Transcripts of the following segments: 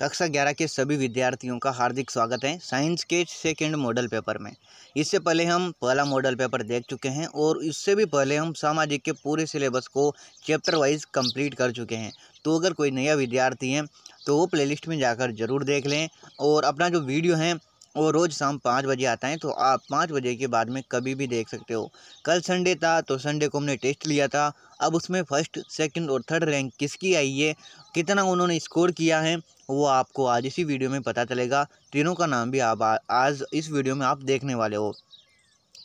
कक्षा ग्यारह के सभी विद्यार्थियों का हार्दिक स्वागत है साइंस के सेकेंड मॉडल पेपर में इससे पहले हम पहला मॉडल पेपर देख चुके हैं और इससे भी पहले हम सामाजिक के पूरे सिलेबस को चैप्टर वाइज कंप्लीट कर चुके हैं तो अगर कोई नया विद्यार्थी है तो वो प्लेलिस्ट में जाकर ज़रूर देख लें और अपना जो वीडियो है वो रोज़ शाम पाँच बजे आता है तो आप पाँच बजे के बाद में कभी भी देख सकते हो कल संडे था तो संडे को हमने टेस्ट लिया था अब उसमें फर्स्ट सेकंड और थर्ड रैंक किसकी आई है कितना उन्होंने स्कोर किया है वो आपको आज इसी वीडियो में पता चलेगा तीनों का नाम भी आप आज इस वीडियो में आप देखने वाले हो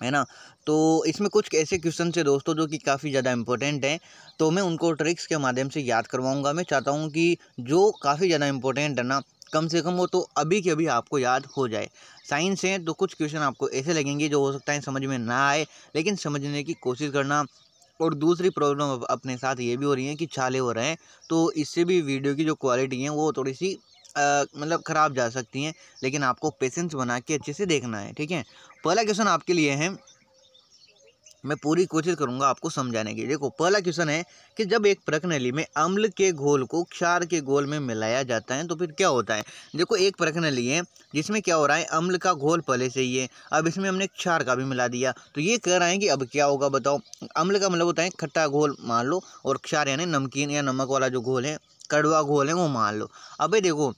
है ना तो इसमें कुछ ऐसे क्वेश्चन है दोस्तों जो कि काफ़ी ज़्यादा इंपॉर्टेंट हैं तो मैं उनको ट्रिक्स के माध्यम से याद करवाऊंगा मैं चाहता हूं कि जो काफ़ी ज़्यादा इंपॉर्टेंट है ना कम से कम वो तो अभी के अभी आपको याद हो जाए साइंस हैं तो कुछ क्वेश्चन आपको ऐसे लगेंगे जो हो सकता है समझ में ना आए लेकिन समझने की कोशिश करना और दूसरी प्रॉब्लम अपने साथ ये भी हो रही है कि छाले हो रहे हैं तो इससे भी वीडियो की जो क्वालिटी है वो थोड़ी सी मतलब ख़राब जा सकती हैं लेकिन आपको पेशेंस बना के अच्छे से देखना है ठीक है पहला क्वेश्चन आपके लिए है मैं पूरी कोशिश करूँगा आपको समझाने की देखो पहला क्वेश्चन है कि जब एक प्रकनली में अम्ल के घोल को क्षार के घोल में मिलाया जाता है तो फिर क्या होता है देखो एक प्रकनली है जिसमें क्या हो रहा है अम्ल का घोल पहले से ही है अब इसमें हमने क्षार का भी मिला दिया तो ये कह रहे हैं कि अब क्या होगा बताओ अम्ल का मतलब होता है खट्टा घोल मान लो और क्षार यानी नमकीन या नमक वाला जो घोल है कड़वा घोल है वो मान लो अबे देखो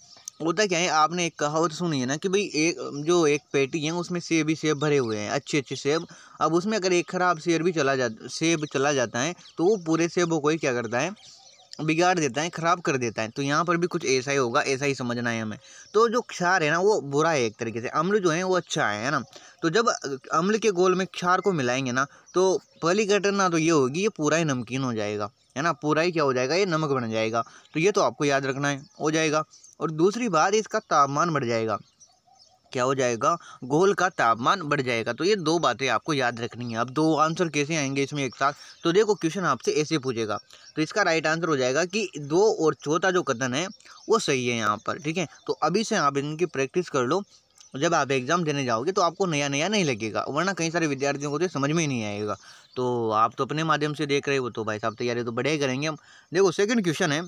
होता क्या है आपने एक कहावत सुनी है ना कि भाई एक जो एक पेटी है उसमें सेब ही सेब भरे हुए हैं अच्छे अच्छे सेब अब उसमें अगर एक खराब सेब भी चला जा सेब चला जाता है तो वो पूरे सेबों को ही क्या करता है बिगाड़ देता है ख़राब कर देता है तो यहाँ पर भी कुछ ऐसा ही होगा ऐसा ही समझना है हमें तो जो क्षार है ना वो बुरा है एक तरीके से अम्ल जो है वो अच्छा है है ना तो जब अम्ल के गोल में क्षार को मिलाएंगे ना तो पहली घटना तो ये होगी ये पूरा ही नमकीन हो जाएगा है ना पूरा ही क्या हो जाएगा ये नमक बन जाएगा तो ये तो आपको याद रखना है हो जाएगा और दूसरी बात इसका तापमान बढ़ जाएगा क्या हो जाएगा गोल का तापमान बढ़ जाएगा तो ये दो बातें आपको याद रखनी है अब दो आंसर कैसे आएंगे इसमें एक साथ तो देखो क्वेश्चन आपसे ऐसे पूछेगा तो इसका राइट आंसर हो जाएगा कि दो और चौथा जो कथन है वो सही है यहाँ पर ठीक है तो अभी से आप इनकी प्रैक्टिस कर लो जब आप एग्ज़ाम देने जाओगे तो आपको नया नया नहीं लगेगा वरना कई सारे विद्यार्थियों को तो समझ में ही नहीं आएगा तो आप तो अपने माध्यम से देख रहे हो तो भाई साहब तैयारी तो बढ़िया ही करेंगे हम देखो सेकेंड क्वेश्चन है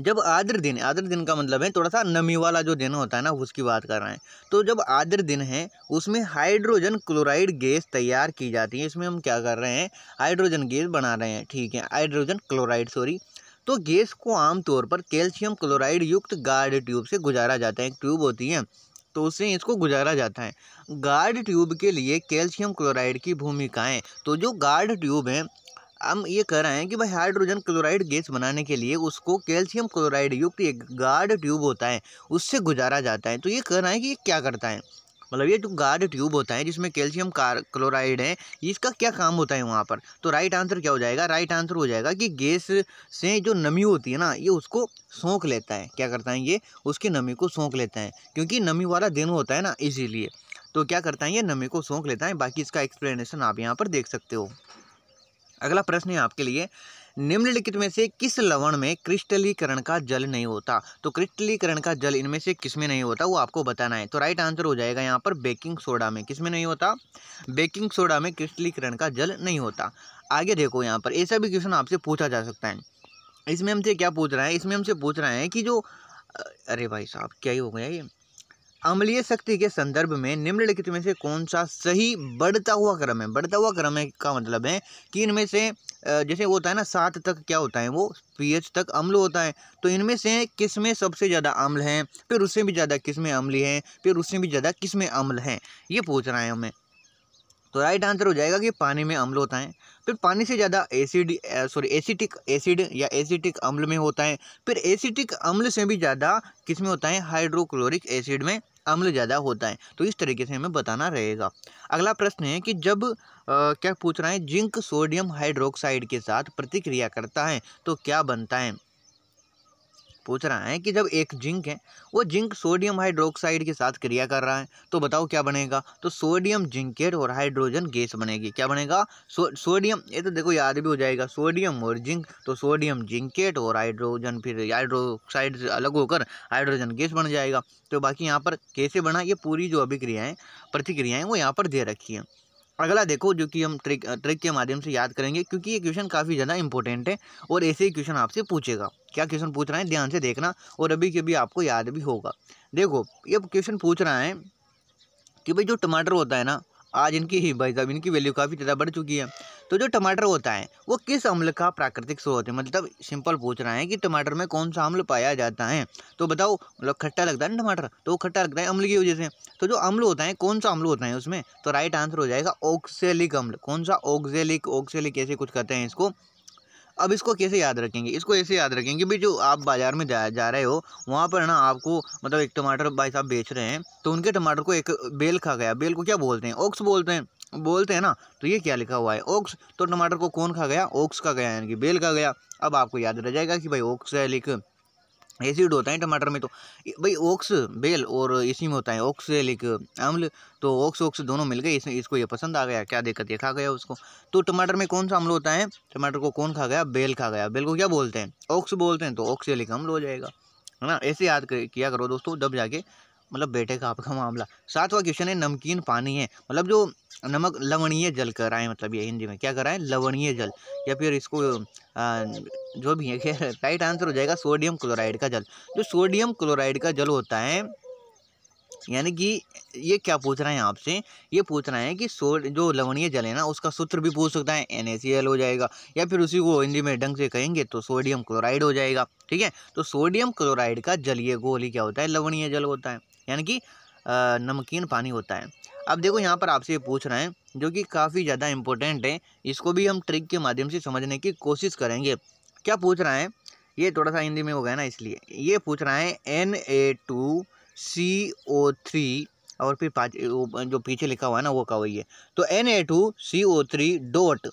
जब आद्र दिन आद्र दिन का मतलब है थोड़ा सा नमी वाला जो दिन होता है ना उसकी बात कर रहे हैं तो जब आद्र दिन है उसमें हाइड्रोजन क्लोराइड गैस तैयार की जाती है इसमें हम क्या कर रहे हैं हाइड्रोजन गैस बना रहे हैं ठीक है हाइड्रोजन क्लोराइड सॉरी तो गैस को आमतौर पर कैल्शियम क्लोराइड युक्त गार्ड ट्यूब से गुजारा जाता है एक ट्यूब होती है तो उससे इसको गुजारा जाता है गार्ड ट्यूब के लिए कैल्शियम क्लोराइड की भूमिकाएँ तो जो गार्ड ट्यूब हैं हम ये कह रहे हैं कि भाई हाइड्रोजन क्लोराइड गैस बनाने के लिए उसको कैल्शियम क्लोराइड युक्त एक गार्ड ट्यूब होता है उससे गुजारा जाता है तो ये कह रहे हैं कि ये क्या करता है मतलब ये जो गार्ड ट्यूब होता है जिसमें कैल्शियम क्लोराइड है इसका क्या काम होता है वहाँ पर तो राइट आंसर क्या हो जाएगा राइट आंसर हो जाएगा कि गैस से जो नमी होती है ना ये उसको सोख लेता है क्या करता है ये उसकी नमी को सोख लेता है क्योंकि नमी वाला दिन होता है ना इसीलिए तो क्या करता है ये नमी को सोख लेता है बाकी इसका एक्सप्लेनेशन आप यहाँ पर देख सकते हो अगला प्रश्न है आपके लिए निम्नलिखित में से किस लवण में क्रिस्टलीकरण का जल नहीं होता तो क्रिस्टलीकरण का जल इनमें से किस में नहीं होता वो आपको बताना है तो राइट आंसर हो जाएगा यहाँ पर बेकिंग सोडा में किस में नहीं होता बेकिंग सोडा में क्रिस्टलीकरण का जल नहीं होता आगे देखो यहाँ पर ऐसा भी क्वेश्चन आपसे पूछा जा सकता है इसमें हमसे क्या पूछ रहा है इसमें हमसे पूछ रहा है कि जो अरे भाई साहब क्या ही हो गया ये अम्लीय शक्ति के संदर्भ में निम्नलिखित में से कौन सा सही बढ़ता हुआ क्रम है बढ़ता हुआ क्रम है का मतलब है कि इनमें से जैसे होता है ना सात तक क्या होता है वो पीएच तक अम्ल होता है तो इनमें से किस में सबसे ज़्यादा अम्ल है फिर उससे भी ज़्यादा किस में अम्ली है फिर उससे भी ज़्यादा किस में अम्ल है ये पूछ रहा है हमें तो राइट आंसर हो जाएगा कि पानी में अम्ल होता है फिर पानी से ज़्यादा एसिड सॉरी एसिटिक एसिड या एसिटिक अम्ल में होता है फिर एसिटिक अम्ल से भी ज़्यादा किस में होता है हाइड्रोक्लोरिक एसिड में अम्ल ज़्यादा होता है तो इस तरीके से हमें बताना रहेगा अगला प्रश्न है कि जब आ, क्या पूछ रहा है जिंक सोडियम हाइड्रोक्साइड के साथ प्रतिक्रिया करता है तो क्या बनता है पूछ रहा है कि जब एक जिंक है वो जिंक सोडियम हाइड्रोक्साइड के साथ क्रिया कर रहा है तो बताओ क्या बनेगा तो सोडियम जिंकेट और हाइड्रोजन गैस बनेगी क्या बनेगा सो, सोडियम ये तो देखो याद भी हो जाएगा सोडियम और जिंक तो सोडियम जिंकेट और हाइड्रोजन फिर हाइड्रोक्साइड से अलग होकर हाइड्रोजन गैस बन जाएगा तो बाकी यहाँ पर कैसे बना ये पूरी जो अभिक्रियाएँ प्रतिक्रियाएँ वो यहाँ पर दे रखी हैं अगला देखो जो कि हम ट्रिक ट्रिक के माध्यम से याद करेंगे क्योंकि ये क्वेश्चन काफ़ी ज़्यादा इंपॉर्टेंट है और ऐसे ही क्वेश्चन आपसे पूछेगा क्या क्वेश्चन पूछ रहा है ध्यान से देखना और अभी के भी आपको याद भी होगा देखो ये क्वेश्चन पूछ रहा है कि भाई जो टमाटर होता है ना आज इनकी ही भाई साहब इनकी वैल्यू काफ़ी ज़्यादा बढ़ चुकी है तो जो टमाटर होता है वो किस अम्ल का प्राकृतिक स्रोत है मतलब सिंपल पूछ रहा है कि टमाटर में कौन सा अम्ल पाया जाता है तो बताओ मतलब खट्टा लगता है ना टमाटर तो वो खट्टा लगता है अम्ल की वजह से तो जो अम्ल होता है कौन सा अम्ल होता है उसमें तो राइट आंसर हो जाएगा ऑक्सेलिक अम्ल कौन सा ऑक्सेलिक ऑक्सेलिक ऐसे कुछ कहते हैं इसको अब इसको कैसे याद रखेंगे इसको ऐसे याद रखेंगे भी जो आप बाज़ार में जा जा रहे हो वहाँ पर ना आपको मतलब एक टमाटर भाई साहब बेच रहे हैं तो उनके टमाटर को एक बेल खा गया बेल को क्या बोलते हैं ओक्स बोलते हैं बोलते हैं ना तो ये क्या लिखा हुआ है ओक्स तो टमाटर को कौन खा गया ओक्स का गया यानी कि बेल का गया अब आपको याद रह जाएगा कि भाई ओक्स है लिख एसिड होता है टमाटर में तो भाई ओक्स बेल और इसी में होता है ओक्स एक अम्ल तो ओक्स ओक्स दोनों मिल गए इस, इसको ये पसंद आ गया क्या दिक्कत ये खा गया उसको तो टमाटर में कौन सा अम्ल होता है टमाटर को कौन खा गया बेल खा गया बेल को क्या बोलते हैं ओक्स बोलते हैं तो ओक्स एक अम्ल हो जाएगा है ना ऐसे याद किया करो दोस्तों जब जाके मतलब बेटे का आपका मामला सातवां क्वेश्चन है नमकीन पानी है मतलब जो नमक लवणीय जल है मतलब ये हिंदी में क्या कर है लवणीय जल या फिर इसको आ, जो भी है राइट आंसर हो जाएगा सोडियम क्लोराइड का जल जो सोडियम क्लोराइड का जल होता है यानी कि ये क्या पूछ रहा है आपसे ये पूछ रहा है कि सोड जो लवणीय जल है ना उसका सूत्र भी पूछ सकता है एन हो जाएगा या फिर उसी को हिंदी में ढंग से कहेंगे तो सोडियम क्लोराइड हो जाएगा ठीक है तो सोडियम क्लोराइड का जलीय गोल क्या होता है लवणीय जल होता है यानी कि नमकीन पानी होता है अब देखो यहाँ पर आपसे ये पूछ रहे हैं जो कि काफ़ी ज़्यादा इंपॉर्टेंट है इसको भी हम ट्रिक के माध्यम से समझने की कोशिश करेंगे क्या पूछ रहा है ये थोड़ा सा हिंदी में हो गया ना इसलिए ये पूछ रहा है N A two C O three और फिर पाँच जो पीछे लिखा हुआ है ना वो का वही है तो N A two C O three dot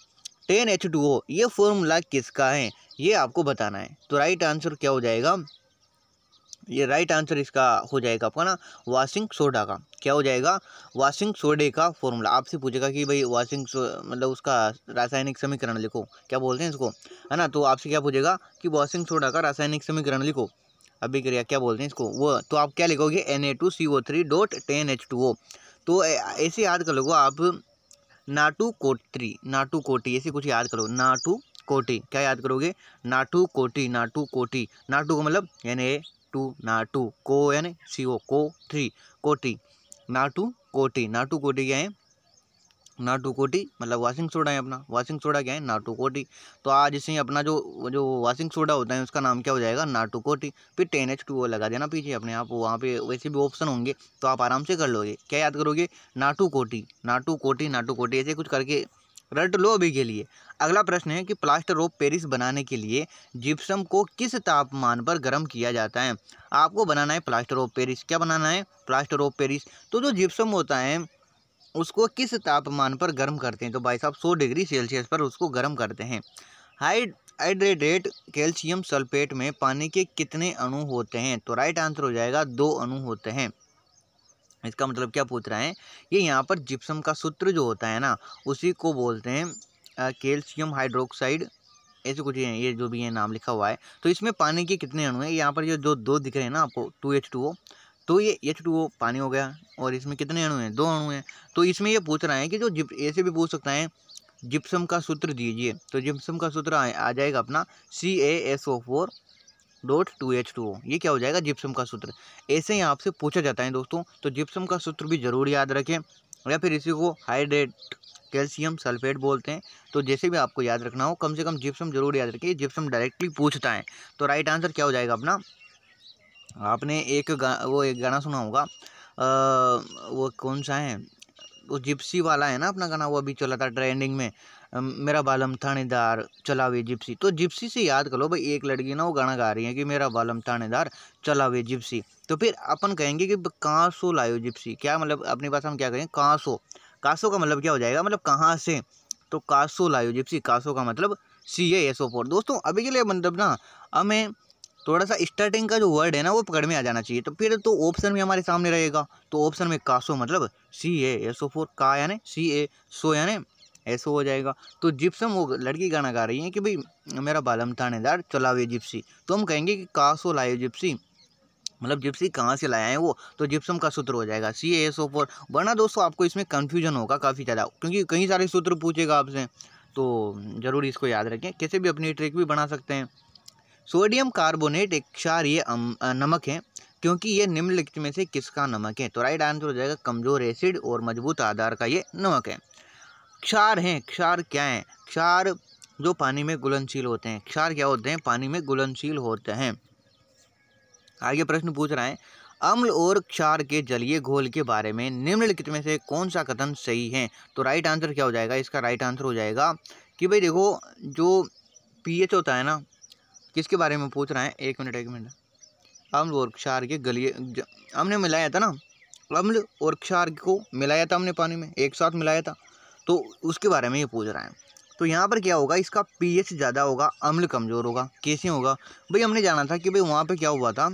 ten H two O ये फॉर्मूला किसका है ये आपको बताना है तो राइट आंसर क्या हो जाएगा ये राइट आंसर इसका हो जाएगा आपका ना वाशिंग सोडा का क्या हो जाएगा वाशिंग सोडे का फॉर्मूला आपसे पूछेगा कि भाई वाशिंग मतलब उसका रासायनिक समीकरण लिखो क्या बोलते हैं इसको है ना तो आपसे क्या पूछेगा कि वाशिंग सोडा का रासायनिक समीकरण लिखो अभिक्रिया क्या बोलते हैं इसको वो तो आप क्या लिखोगे एन तो, A two C O three dot ten H two O तो ऐसे याद कर लोगो आप नाटू कोट्री नाटू कोटी ऐसे कुछ याद करो नाटू कोटी क्या याद करोगे नाटू मतलब कोटी नाटू कोटी नाटू को मतलब एन ए टू नाटू को एन सी ओ को थ्री कोटी नाटू कोटी नाटू कोटी क्या है नाटू कोटी मतलब वाशिंग सोडा है अपना वाशिंग सोडा क्या है नाटू कोटी तो आज इसे अपना जो जो वाशिंग सोडा होता है उसका नाम क्या हो जाएगा नाटू कोटी फिर टेन एच टू वो लगा देना पीछे अपने आप वहाँ पे वैसे भी ऑप्शन होंगे तो आप आराम से कर लोगे क्या याद करोगे नाटू कोटी नाटू कोटी नाटू कोटी ऐसे कुछ करके रट लो अभी के लिए अगला प्रश्न है कि प्लास्टर ऑफ पेरिस बनाने के लिए जिप्सम को किस तापमान पर गर्म किया जाता है आपको बनाना है प्लास्टर ऑफ पेरिस क्या बनाना है प्लास्टर ऑफ पेरिस तो जो जिप्सम होता है उसको किस तापमान पर गर्म करते हैं तो भाई साहब सौ डिग्री सेल्सियस पर उसको गर्म करते हैं हाइड हाइड्रेटेड कैल्शियम सल्फेट में पानी के कितने अणु होते हैं तो राइट आंसर हो जाएगा दो अणु होते हैं इसका मतलब क्या पूछ रहा है ये यहाँ पर जिप्सम का सूत्र जो होता है ना उसी को बोलते हैं कैल्शियम हाइड्रोक्साइड ऐसे कुछ ये जो भी ये नाम लिखा हुआ है तो इसमें पानी के कितने अणु हैं यहाँ पर ये जो दो दिख रहे हैं ना आपको टू एच टू ओ तो ये एच टू ओ पानी हो गया और इसमें कितने अणु हैं दो अणु हैं तो इसमें ये पूछ रहा है कि जो जिप ऐसे भी पूछ सकता है जिप्सम का सूत्र दीजिए तो जिप्सम का सूत्र आ, आ जाएगा अपना C A S O four dot two H two O ये क्या हो जाएगा जिप्सम का सूत्र ऐसे ही आपसे पूछा जाता है दोस्तों तो जिप्सम का सूत्र भी ज़रूर याद रखें या फिर इसी को हाइड्रेट कैल्शियम सल्फेट बोलते हैं तो जैसे भी आपको याद रखना हो कम से कम जिप्सम जरूर याद रखिए जिप्सम डायरेक्टली पूछता है तो राइट आंसर क्या हो जाएगा अपना आपने एक गा, वो एक गाना सुना होगा आ, वो कौन सा है वो जिप्सी वाला है ना अपना गाना वो अभी चला था ट्रेंडिंग में मेरा बालम थानेदार चलावे जिप्सी तो जिप्सी से याद कर लो भाई एक लड़की ना वो गाना गा रही है कि मेरा बालम थानेदार चलावे जिप्सी तो फिर अपन कहेंगे कि कहाँ सो लायो जिप्सी क्या मतलब अपने पास हम क्या कहेंगे कहाँ सो कासो का मतलब क्या हो जाएगा मतलब कहाँ से तो कासो लायो जिप्सी कासो का मतलब सी ए एस ओ फोर दोस्तों अभी के लिए मतलब ना हमें थोड़ा सा स्टार्टिंग का जो वर्ड है ना वो पकड़ में आ जाना चाहिए तो फिर तो ऑप्शन भी हमारे सामने रहेगा तो ऑप्शन में कासो मतलब सी ए एस ओ फोर का यानी सी ए सो यानी ऐसो हो जाएगा तो जिप्सम वो लड़की गाना गा रही है कि भाई मेरा बालम थानेदार चलावे जिप्सी तो हम कहेंगे कि कासो लाए जिप्सी मतलब जिप्सी कहाँ से लाया है वो तो जिप्सम का सूत्र हो जाएगा सी एस ओ फोर वरना दोस्तों आपको इसमें कन्फ्यूजन होगा काफ़ी ज़्यादा क्योंकि कई सारे सूत्र पूछेगा आपसे तो ज़रूर इसको याद रखें कैसे भी अपनी ट्रिक भी बना सकते हैं सोडियम कार्बोनेट एक क्षारीय नमक है क्योंकि ये निम्नलिखित में से किसका नमक है तो राइट आंसर हो जाएगा कमजोर एसिड और मजबूत आधार का ये नमक है क्षार हैं क्षार क्या है क्षार जो पानी में घुलनशील होते हैं क्षार क्या होते हैं पानी में घुलनशील होते हैं आगे प्रश्न पूछ रहा है अम्ल और क्षार के जलीय घोल के बारे में निम्नलिखित में से कौन सा कथन सही है तो राइट आंसर क्या हो जाएगा इसका राइट आंसर हो जाएगा कि भाई देखो जो पीएच होता है ना किसके बारे में पूछ रहा है एक मिनट एक मिनट अम्ल और क्षार के गलिए हमने मिलाया था ना अम्ल और क्षार को मिलाया था हमने पानी में एक साथ मिलाया था तो उसके बारे में ये पूछ रहा है तो यहाँ पर क्या होगा इसका पीएच ज़्यादा होगा अम्ल कमज़ोर होगा कैसे होगा भाई हमने जाना था कि भाई वहाँ पे क्या हुआ था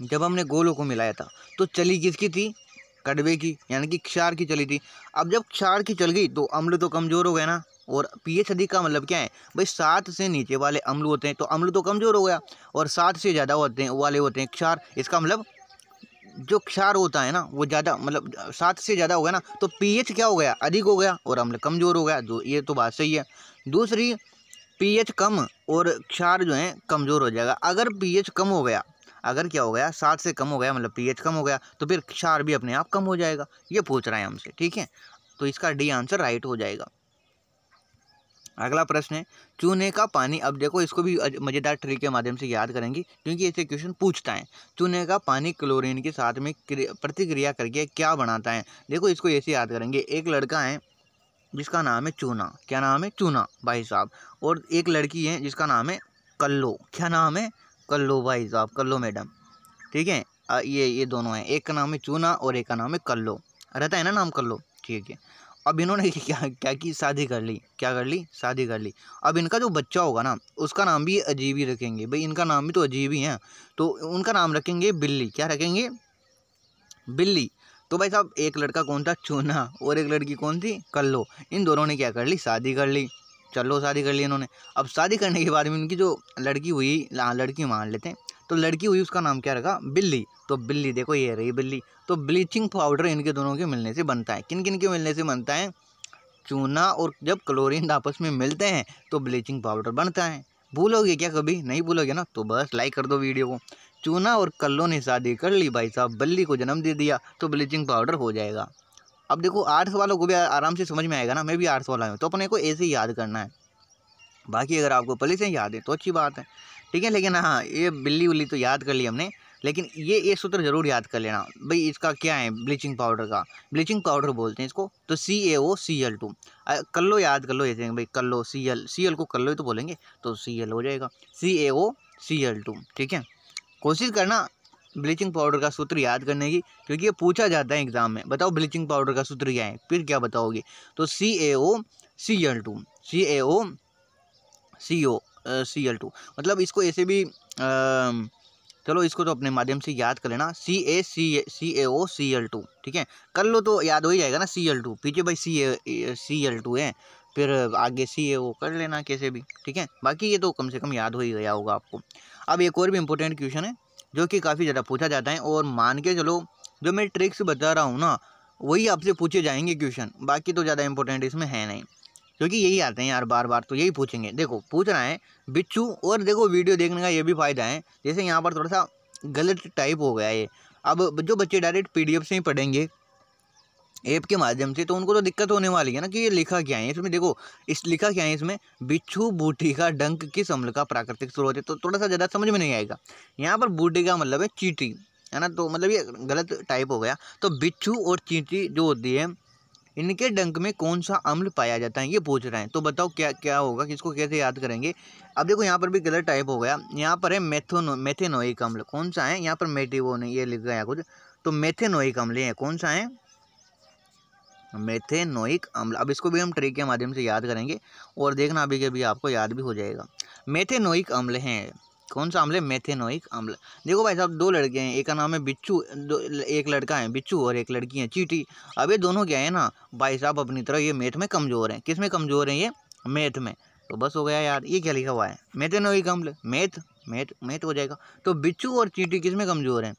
जब हमने गोलों को मिलाया था तो चली किसकी थी कड़वे की यानी कि क्षार की चली थी अब जब क्षार की चल गई तो अम्ल तो कमज़ोर हो गया ना और पीएच अधिक का मतलब क्या है भाई सात से नीचे वाले अम्ल होते हैं तो अम्ल तो कमज़ोर हो गया और सात से ज़्यादा होते हैं वाले होते हैं क्षार इसका मतलब जो क्षार होता है ना वो ज़्यादा मतलब सात से ज़्यादा हो गया ना तो पीएच क्या हो गया अधिक हो गया और अम्ल कमज़ोर हो गया तो ये तो बात सही है दूसरी एच कम और क्षार जो है कमज़ोर हो जाएगा अगर एच कम हो गया अगर क्या हो गया सात से कम हो गया मतलब एच कम हो गया तो फिर क्षार भी अपने आप कम हो जाएगा ये पूछ रहा है हमसे ठीक है तो इसका डी आंसर राइट हो जाएगा अगला प्रश्न है चूने का पानी अब देखो इसको भी मज़ेदार ट्रिक के माध्यम से याद करेंगे क्योंकि इसे क्वेश्चन पूछता है चूने का पानी क्लोरीन के साथ में प्रतिक्रिया करके क्या बनाता है देखो इसको ऐसे याद करेंगे एक लड़का है जिसका नाम है चूना क्या नाम है चूना भाई साहब और एक लड़की है जिसका नाम है कल्लो क्या नाम है कल्लो भाई साहब कल्लो मैडम ठीक है ये ये दोनों हैं एक का नाम है चूना और एक का नाम है कल्लो रहता है ना नाम कल्लो ठीक है अब इन्होंने क्या क्या की शादी कर ली क्या कर ली शादी कर ली अब इनका जो बच्चा होगा ना उसका नाम भी अजीब ही रखेंगे भाई इनका नाम भी तो अजीब ही है तो उनका नाम रखेंगे बिल्ली क्या रखेंगे बिल्ली तो भाई साहब एक लड़का कौन था चूना और एक लड़की कौन थी कल्लो इन दोनों ने क्या कर ली शादी कर ली चलो शादी कर ली इन्होंने अब शादी करने के बाद में इनकी जो लड़की हुई हाँ, लड़की मान लेते हैं तो लड़की हुई उसका नाम क्या रखा बिल्ली तो बिल्ली देखो ये रही बिल्ली तो ब्लीचिंग पाउडर इनके दोनों के मिलने से बनता है किन किन के मिलने से बनता है चूना और जब क्लोरीन आपस में मिलते हैं तो ब्लीचिंग पाउडर बनता है भूलोगे क्या कभी नहीं भूलोगे ना तो बस लाइक कर दो वीडियो को चूना और कल्लो ने शादी कर ली भाई साहब बल्ली को जन्म दे दिया तो ब्लीचिंग पाउडर हो जाएगा अब देखो आर्ट्स वालों को भी आराम से समझ में आएगा ना मैं भी आर्ट्स वाला हूँ तो अपने को ऐसे ही याद करना है बाकी अगर आपको पहले से याद है तो अच्छी बात है ठीक है लेकिन हाँ ये बिल्ली उल्ली तो याद कर ली हमने लेकिन ये ये सूत्र ज़रूर याद कर लेना भाई इसका क्या है ब्लीचिंग पाउडर का ब्लीचिंग पाउडर बोलते हैं इसको तो C A O C L to कर लो याद कर लो ये भाई कर लो सी एल सी एल को कर लो ही तो बोलेंगे तो सी एल हो जाएगा सी A O C L to ठीक है कोशिश करना ब्लीचिंग पाउडर का सूत्र याद करने की क्योंकि ये पूछा जाता है एग्ज़ाम में बताओ ब्लीचिंग पाउडर का सूत्र क्या है फिर क्या बताओगे तो C A O C L two C A O C O C L two मतलब इसको ऐसे भी आ, चलो इसको तो अपने माध्यम से याद कर लेना C A C A C A O C L to ठीक है कर लो तो याद हो ही जाएगा ना सी एल टू पीछे भाई सी ए सी एल टू है फिर आगे सी ए ओ कर लेना कैसे भी ठीक है बाकी ये तो कम से कम याद हो ही गया होगा आपको अब एक और भी इम्पोर्टेंट क्वेश्चन है जो कि काफ़ी ज़्यादा पूछा जाता है और मान के चलो जो मैं ट्रिक्स बता रहा हूँ ना वही आपसे पूछे जाएंगे क्वेश्चन बाकी तो ज़्यादा इंपॉर्टेंट इसमें है नहीं क्योंकि यही आते हैं यार बार बार तो यही पूछेंगे देखो पूछ रहा है बिच्छू और देखो वीडियो देखने का ये भी फ़ायदा है जैसे यहाँ पर थोड़ा सा गलत टाइप हो गया ये अब जो बच्चे डायरेक्ट पी से ही पढ़ेंगे ऐप के माध्यम से तो उनको तो दिक्कत होने वाली है ना कि ये लिखा क्या है इसमें देखो इस लिखा क्या है इसमें बिच्छू बूटी का डंक किस अम्ल का प्राकृतिक स्रोत है तो थोड़ा सा ज़्यादा समझ में नहीं आएगा यहाँ पर बूटी का मतलब है चीटी है ना तो मतलब ये गलत टाइप हो गया तो बिच्छू और चींटी जो होती है इनके डंक में कौन सा अम्ल पाया जाता है ये पूछ रहे हैं तो बताओ क्या क्या होगा किसको कैसे याद करेंगे अब देखो यहाँ पर भी गलत टाइप हो गया यहाँ पर है मेथोनो मेथेनोइक अम्ल कौन सा है यहाँ पर मेटिवो नहीं ये लिख गया कुछ तो मेथेनोइक अम्ल है कौन सा है मेथेनोइक अम्ल अब इसको भी हम ट्रिक के माध्यम से याद करेंगे और देखना अभी के आपको याद भी हो जाएगा मेथेनोइक अम्ल हैं कौन सा अम्ल है मेथेनोइक अम्ल देखो भाई साहब दो लड़के हैं एक का नाम है बिच्छू दो एक लड़का है बिच्छू और एक लड़की है चीटी अब ये दोनों क्या है ना भाई साहब अपनी तरह ये मैथ में कमज़ोर हैं किस में कमज़ोर हैं ये मैथ में तो बस हो गया यार ये क्या लिखा हुआ है मेथेनोइक अम्ल मैथ मैथ मैथ हो जाएगा तो बिच्छू और चीटी किस में कमज़ोर हैं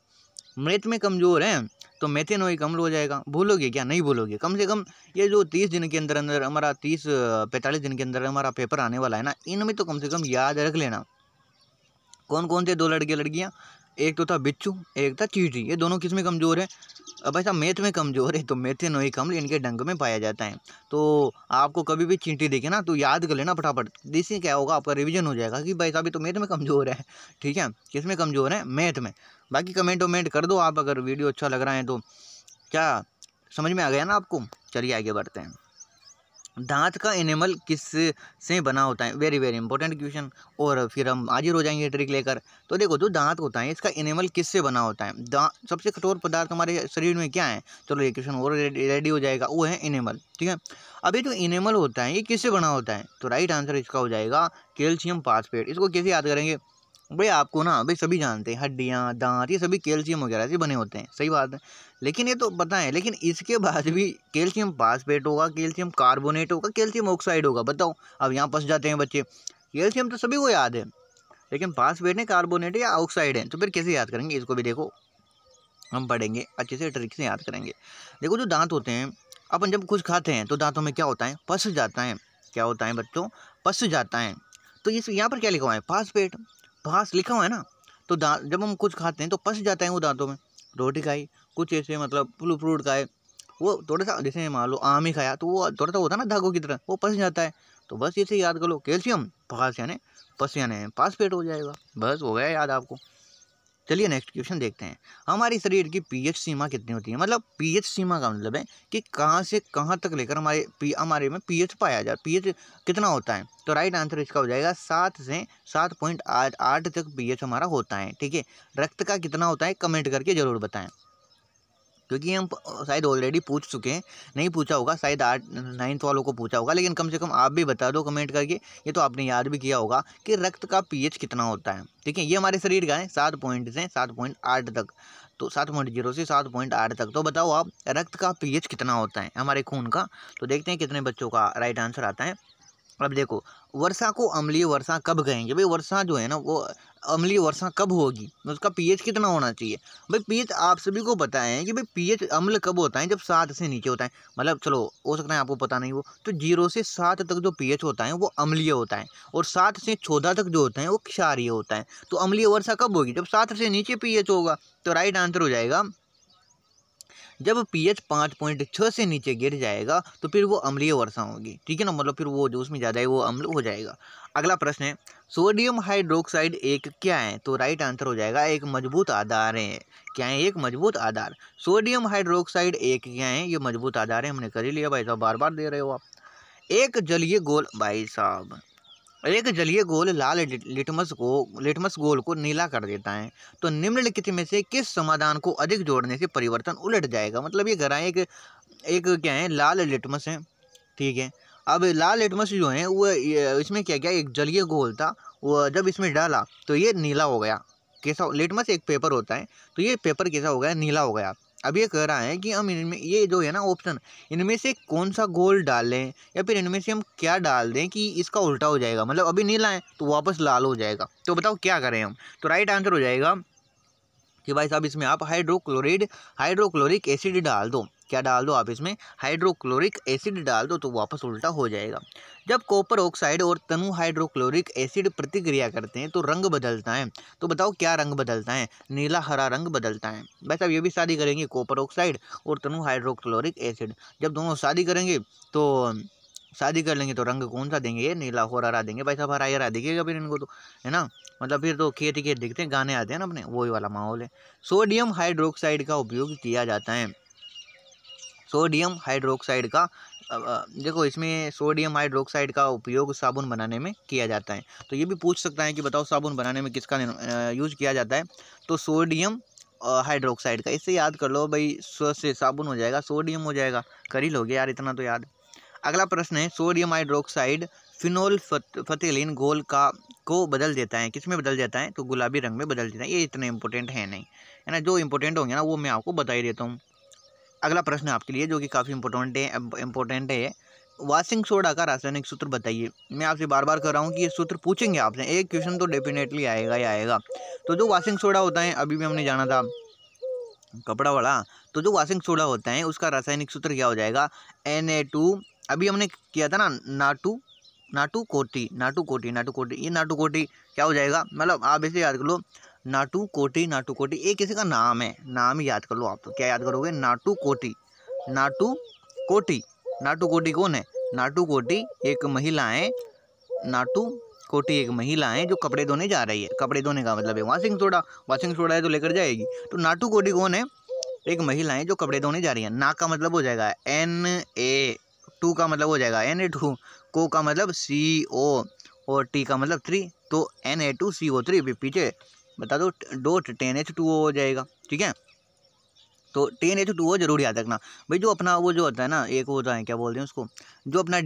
मैथ में कमज़ोर हैं तो मेथेनोइक अम्ल हो जाएगा भूलोगे क्या नहीं भूलोगे कम से कम ये जो तीस दिन के अंदर अंदर हमारा तीस पैंतालीस दिन के अंदर हमारा पेपर आने वाला है ना इनमें तो कम से कम याद रख लेना कौन कौन थे दो लड़के लड़कियाँ एक तो था बिच्छू एक था चीटी ये दोनों किस में कमज़ोर है अब भाई साहब मेथ में कमज़ोर है तो मेथे ही कमल इनके डंग में पाया जाता है तो आपको कभी भी चींटी देखे ना तो याद कर लेना फटाफट इसी क्या होगा आपका रिवीजन हो जाएगा कि भाई साहब ये तो मेथ में कमज़ोर है ठीक है किस में कमज़ोर है मैथ में बाकी कमेंट वमेंट कर दो आप अगर वीडियो अच्छा लग रहा है तो क्या समझ में आ गया ना आपको चलिए आगे बढ़ते हैं दांत का एनिमल किस से बना होता है वेरी वेरी इंपॉर्टेंट क्वेश्चन और फिर हम ही हो जाएंगे ट्रिक लेकर तो देखो जो दांत होता है इसका एनिमल किस से बना होता है दांत सबसे कठोर पदार्थ हमारे शरीर में क्या है चलो ये क्वेश्चन और रेडी हो जाएगा वो है एनिमल ठीक है अभी जो एनिमल होता है ये किससे बना होता है तो राइट आंसर इसका हो जाएगा कैल्शियम पासपेट इसको कैसे याद करेंगे भाई आपको ना भाई सभी जानते हैं हड्डियाँ दांत ये सभी कैल्शियम वगैरह से बने होते हैं सही बात है लेकिन ये तो बताएं लेकिन इसके बाद भी कैल्शियम पासपेट होगा कैल्शियम कार्बोनेट होगा कैल्शियम ऑक्साइड होगा बताओ अब यहाँ फंस जाते हैं बच्चे कैल्शियम तो सभी को याद है लेकिन पासपेट है कार्बोनेट या ऑक्साइड है तो फिर कैसे याद करेंगे इसको भी देखो हम पढ़ेंगे अच्छे से ट्रिक से याद करेंगे देखो जो दांत होते हैं अपन जब कुछ खाते हैं तो दांतों में क्या होता है फंस जाता है क्या होता है बच्चों पस जाता है तो इस यहाँ पर क्या लिखा हुआ है फास्फेट भास लिखा हुआ है ना तो दांत जब हम कुछ खाते हैं तो पस जाते हैं वो दांतों में रोटी खाई कुछ ऐसे मतलब फल फ्रूट खाए वो थोड़ा सा जैसे मान लो आम ही खाया तो वो थोड़ा सा होता है ना धागों की तरह वो पस जाता है तो बस इसे याद कर लो कैल्शियम पास यानी पस यानी पास पेट हो जाएगा बस हो गया याद आपको चलिए नेक्स्ट क्वेश्चन देखते हैं हमारी शरीर की पीएच सीमा कितनी होती है मतलब पीएच सीमा का मतलब है कि कहाँ से कहाँ तक लेकर हमारे पी हमारे में पीएच पाया जाए पीएच कितना होता है तो राइट आंसर इसका हो जाएगा सात से सात पॉइंट आठ आठ तक पीएच हमारा होता है ठीक है रक्त का कितना होता है कमेंट करके ज़रूर बताएं क्योंकि हम शायद ऑलरेडी पूछ चुके हैं नहीं पूछा होगा शायद आठ नाइन्थ वालों को पूछा होगा लेकिन कम से कम आप भी बता दो कमेंट करके ये तो आपने याद भी किया होगा कि रक्त का पीएच कितना होता है ठीक है ये हमारे शरीर का है सात पॉइंट से सात पॉइंट आठ तक तो सात पॉइंट जीरो से सात पॉइंट आठ तक तो बताओ आप रक्त का पी कितना होता है हमारे खून का तो देखते हैं कितने बच्चों का राइट आंसर आता है अब देखो वर्षा को अम्लीय वर्षा कब कहेंगे भाई वर्षा जो है ना वो अम्लीय वर्षा कब होगी उसका पीएच कितना होना चाहिए भाई पीएच आप सभी को पता है कि भाई पीएच अम्ल कब होता है जब सात से नीचे होता है मतलब चलो हो सकता है आपको पता नहीं हो तो जीरो से सात तक जो पीएच होता है वो अम्लीय होता है और सात से चौदह तक जो होता है वो क्षारीय होता है तो अम्लीय वर्षा कब होगी जब सात से नीचे पीएच होगा तो राइट आंसर हो जाएगा जब पीएच पाँच पॉइंट छः से नीचे गिर जाएगा तो फिर वो अम्लीय वर्षा होगी ठीक है ना मतलब फिर वो जो उसमें ज़्यादा है वो अम्ल हो जाएगा अगला प्रश्न है सोडियम हाइड्रोक्साइड एक क्या है तो राइट आंसर हो जाएगा एक मजबूत आधार है क्या है एक मजबूत आधार सोडियम हाइड्रोक्साइड एक क्या है ये मजबूत आधार है हमने कर ही लिया भाई साहब बार बार दे रहे हो आप एक जलीय गोल भाई साहब एक जलीय गोल लाल लिटमस को लिटमस गोल को नीला कर देता है तो निम्नलिखित में से किस समाधान को अधिक जोड़ने से परिवर्तन उलट जाएगा मतलब ये ग्राएँ एक एक क्या है लाल लिटमस है ठीक है अब लाल लिटमस जो है वो इसमें क्या क्या एक जलीय गोल था वो जब इसमें डाला तो ये नीला हो गया कैसा लिटमस एक पेपर होता है तो ये पेपर कैसा हो गया नीला हो गया अब ये कह रहा है कि हम इनमें ये जो है ना ऑप्शन इनमें से कौन सा गोल डालें या फिर इनमें से हम क्या डाल दें कि इसका उल्टा हो जाएगा मतलब अभी नीला है तो वापस लाल हो जाएगा तो बताओ क्या करें हम तो राइट आंसर हो जाएगा कि भाई साहब इसमें आप हाइड्रोक्लोरिड हाइड्रोक्लोरिक एसिड डाल दो क्या डाल दो आप इसमें हाइड्रोक्लोरिक एसिड डाल दो तो वापस उल्टा हो जाएगा जब कॉपर ऑक्साइड और तनु हाइड्रोक्लोरिक एसिड प्रतिक्रिया करते हैं तो रंग बदलता है तो बताओ क्या रंग बदलता है नीला हरा रंग बदलता है वैसे ये भी शादी करेंगे कॉपर ऑक्साइड और तनु हाइड्रोक्लोरिक एसिड जब दोनों शादी करेंगे तो शादी कर लेंगे तो रंग कौन सा देंगे ये नीला हो रहा देंगे भाई साहब हरा हरा दिखेगा फिर इनको तो है ना मतलब फिर तो खेत खेत दिखते हैं गाने आते हैं ना अपने वही वाला माहौल है सोडियम हाइड्रोक्साइड का उपयोग किया जाता है सोडियम हाइड्रोक्साइड का देखो इसमें सोडियम हाइड्रोक्साइड का उपयोग साबुन बनाने में किया जाता है तो ये भी पूछ सकता है कि बताओ साबुन बनाने में किसका यूज़ किया जाता है तो सोडियम हाइड्रोक्साइड का इससे याद कर लो भाई से साबुन हो जाएगा सोडियम हो जाएगा कर ही लोगे यार इतना तो याद अगला प्रश्न है सोडियम हाइड्रोक्साइड फिनोल फतेलिन गोल का को बदल देता है किस में बदल जाता है तो गुलाबी रंग में बदल देता है ये इतने इंपॉर्टेंट है नहीं है ना जो इंपॉर्टेंट होंगे ना वो मैं आपको बता ही देता हूँ अगला प्रश्न आपके लिए जो कि काफ़ी इंपॉर्टेंट है इंपॉर्टेंट है वाशिंग सोडा का रासायनिक सूत्र बताइए मैं आपसे बार बार कर रहा हूँ कि ये सूत्र पूछेंगे आपसे एक क्वेश्चन तो डेफिनेटली आएगा ही आएगा तो जो वाशिंग सोडा होता है अभी भी हमने जाना था कपड़ा वाला तो जो वाशिंग सोडा होता है उसका रासायनिक सूत्र क्या हो जाएगा एन ए टू अभी हमने किया था ना नाटू नाटू कोटी नाटू कोटी नाटू कोटी ये नाटू कोटी क्या हो जाएगा मतलब आप ऐसे याद कर लो नाटू कोटी नाटू कोटी ये किसी का नाम है नाम याद कर लो आप तो क्या याद करोगे नाटू कोटी नाटू कोटी नाटू कोटी कौन है नाटू कोटी एक महिला है नाटू कोटी एक महिला है जो कपड़े धोने जा रही है कपड़े धोने का मतलब है वाशिंग सोडा वाशिंग सोडा है तो लेकर जाएगी तो नाटू कोटी कौन है एक महिला है जो कपड़े धोने जा रही है ना का मतलब हो जाएगा एन ए टू का मतलब हो जाएगा एन ए टू को का मतलब सी ओ और टी का मतलब थ्री तो N A two C O three पीछे बता दो dot ten H two O हो जाएगा ठीक है तो टेन एच टू ओ जरूर याद रखना भाई जो अपना वो जो होता है ना एक होता है क्या बोलते हैं उसको जो अपना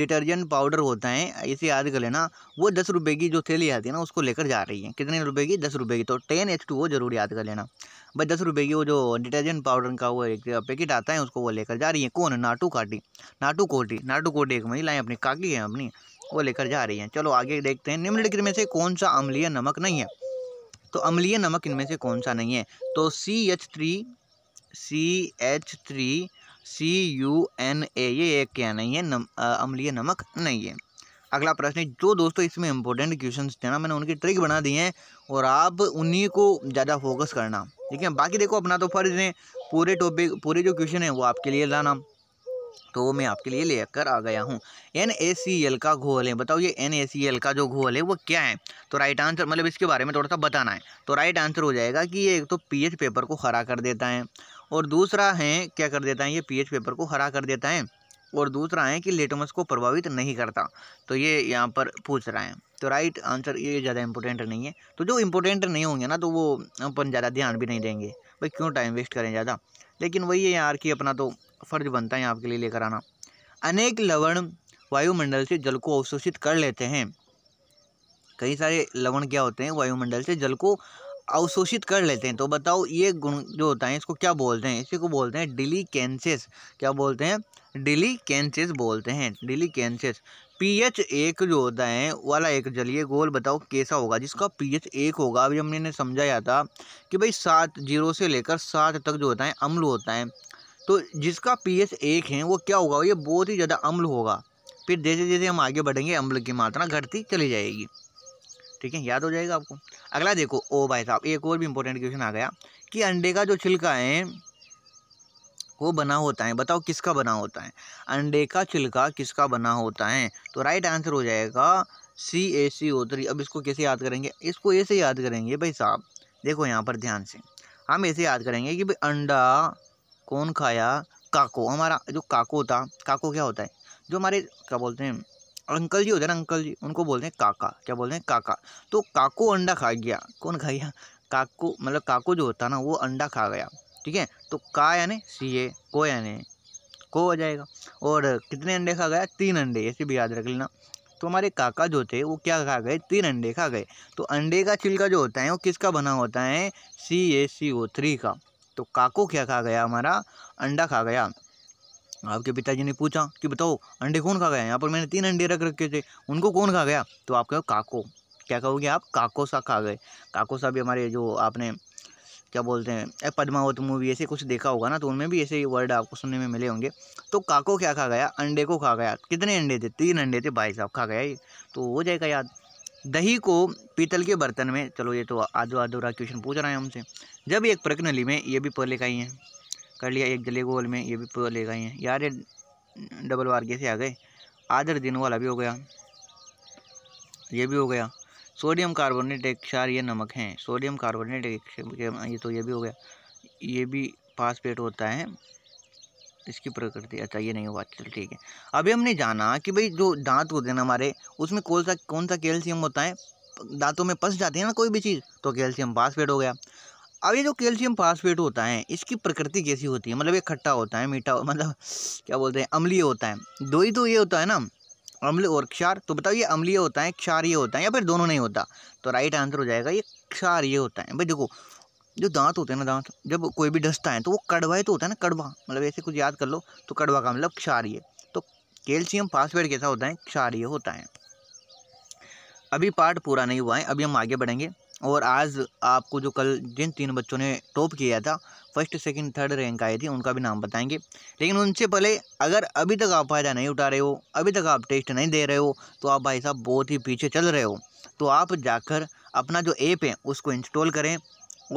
डिटर्जेंट पाउडर होता है इसे याद कर लेना वो दस रुपये की जो थैली आती है ना उसको लेकर जा रही है कितने रुपये की दस रुपये की तो टेन एच टू ओ जरूर याद कर लेना भाई दस रुपये की वो जो डिटर्जेंट पाउडर का वो एक पैकेट आता है उसको वो लेकर जा रही है कौन नाटू काटी नाटू कोटी नाटू कोटी एक महिला है अपनी काकी है अपनी वो लेकर जा रही हैं चलो आगे देखते हैं निम्नलिखित में से कौन सा अम्लीय नमक नहीं है तो अम्लीय नमक इनमें से कौन सा नहीं है तो C H three C H three C U N A ये एक क्या नहीं है नम, अम्लीय नमक नहीं है अगला प्रश्न जो दोस्तों इसमें इंपॉर्टेंट क्वेश्चन थे ना मैंने उनकी ट्रिक बना दी हैं और आप उन्हीं को ज़्यादा फोकस करना ठीक है बाकी देखो अपना तो फर्ज है पूरे टॉपिक पूरे जो क्वेश्चन है वो आपके लिए लाना तो मैं आपके लिए लेकर आ गया हूँ एन का घोल है बताओ ये एन का जो घोल है वो क्या है तो राइट आंसर मतलब इसके बारे में थोड़ा सा बताना है तो राइट आंसर हो जाएगा कि ये एक तो एच पेपर को हरा कर देता है और दूसरा है क्या कर देता है ये एच पेपर को हरा कर देता है और दूसरा है कि लेटमस को प्रभावित नहीं करता तो ये यहाँ पर पूछ रहा है तो राइट आंसर ये ज़्यादा इंपॉर्टेंट नहीं है तो जो इंपॉर्टेंट नहीं होंगे ना तो वो अपन ज़्यादा ध्यान भी नहीं देंगे भाई क्यों टाइम वेस्ट करें ज़्यादा लेकिन वही है यार कि अपना तो फर्ज बनता है आपके लिए लेकर आना अनेक लवण वायुमंडल से जल को अवशोषित कर लेते हैं कई सारे लवण क्या होते हैं वायुमंडल से जल को अवशोषित कर लेते हैं तो बताओ ये गुण जो होता है इसको क्या बोलते हैं इसी को बोलते हैं डिली कैंसेस क्या बोलते हैं डिली कैंसेस बोलते हैं डिली कैंसेस पीएच एक जो होता है वाला एक जलीय गोल बताओ कैसा होगा जिसका पीएच एक होगा अभी हमने समझाया था कि भाई सात जीरो से लेकर सात तक जो होता है अम्ल होता है तो जिसका पी एक है वो क्या होगा ये बहुत ही ज़्यादा अम्ल होगा फिर जैसे जैसे हम आगे बढ़ेंगे अम्ल की मात्रा घटती चली जाएगी ठीक है याद हो जाएगा आपको अगला देखो ओ भाई साहब एक और भी इम्पोर्टेंट क्वेश्चन आ गया कि अंडे का जो छिलका है वो बना होता है बताओ किसका बना होता है अंडे का छिलका किसका बना होता है तो राइट आंसर हो जाएगा सी ए सी ओ थ्री अब इसको कैसे याद करेंगे इसको ऐसे याद करेंगे भाई साहब देखो यहाँ पर ध्यान से हम ऐसे याद करेंगे कि भाई अंडा कौन खाया काको हमारा जो काको था काको क्या होता है जो हमारे क्या बोलते हैं अंकल जी होते हैं ना अंकल जी उनको बोलते हैं काका क्या बोलते हैं काका तो काको अंडा खा गया कौन खा गया काको मतलब काको जो होता ना वो अंडा खा गया ठीक है तो का यानी सी ए को यानी को हो जाएगा और कितने अंडे खा गया तीन अंडे ऐसे भी याद रख लेना तो हमारे काका जो थे वो क्या खा गए तीन अंडे खा गए तो अंडे का छिलका जो होता है वो किसका बना होता है सी ए सी ओ थ्री का तो काको क्या खा गया हमारा अंडा खा गया आपके पिताजी ने पूछा कि बताओ अंडे कौन खा गया यहाँ पर मैंने तीन अंडे रख रखे थे उनको कौन खा गया तो आप कहो काको क्या कहोगे आप काको सा खा गए काको सा भी हमारे जो आपने क्या बोलते हैं पद्मावत मूवी ऐसे कुछ देखा होगा ना तो उनमें भी ऐसे वर्ड आपको सुनने में मिले होंगे तो काको क्या खा गया अंडे को खा गया कितने अंडे थे तीन अंडे थे भाई साहब खा गया ये तो हो जाएगा याद दही को पीतल के बर्तन में चलो ये तो आधो आधोरा क्वेश्चन पूछ रहा है हमसे जब एक प्रकनली में ये भी पहले का ही है कर लिया एक जले गोल में ये भी पहले का ही है यार ये डबल वार कैसे आ गए आदर दिन वाला भी हो गया ये भी हो गया सोडियम कार्बोनेट एक क्षार ये नमक हैं सोडियम कार्बोनेट एक ये तो ये भी हो गया ये भी पास होता है इसकी प्रकृति अच्छा ये नहीं हुआ चल ठीक है अभी हमने जाना कि भाई जो दांत होते हैं ना हमारे उसमें कौन सा कौन सा कैल्शियम होता है दांतों में पस जाती है ना कोई भी चीज़ तो कैल्शियम फास्फेट हो गया अब ये जो कैल्शियम फास्फेट होता है इसकी प्रकृति कैसी होती है मतलब ये खट्टा होता है मीठा मतलब क्या बोलते हैं अम्लीय होता है दो ही तो ये होता है ना अम्ल और क्षार तो बताओ ये अम्लीय होता है क्षार ये होता है या फिर दोनों नहीं होता तो राइट आंसर हो जाएगा ये क्षार ये होता है भाई देखो जो दांत होते हैं ना दांत जब कोई भी डसता है तो वो कड़वा ही तो होता है ना कड़वा मतलब ऐसे कुछ याद कर लो तो कड़वा का मतलब क्षारिय तो कैल्शियम फास्फेट कैसा होता है क्षारिय होता है अभी पार्ट पूरा नहीं हुआ है अभी हम आगे बढ़ेंगे और आज आपको जो कल जिन तीन बच्चों ने टॉप किया था फर्स्ट सेकंड थर्ड रैंक आई थी उनका भी नाम बताएंगे लेकिन उनसे पहले अगर अभी तक आप फ़ायदा नहीं उठा रहे हो अभी तक आप टेस्ट नहीं दे रहे हो तो आप भाई साहब बहुत ही पीछे चल रहे हो तो आप जाकर अपना जो ऐप है उसको इंस्टॉल करें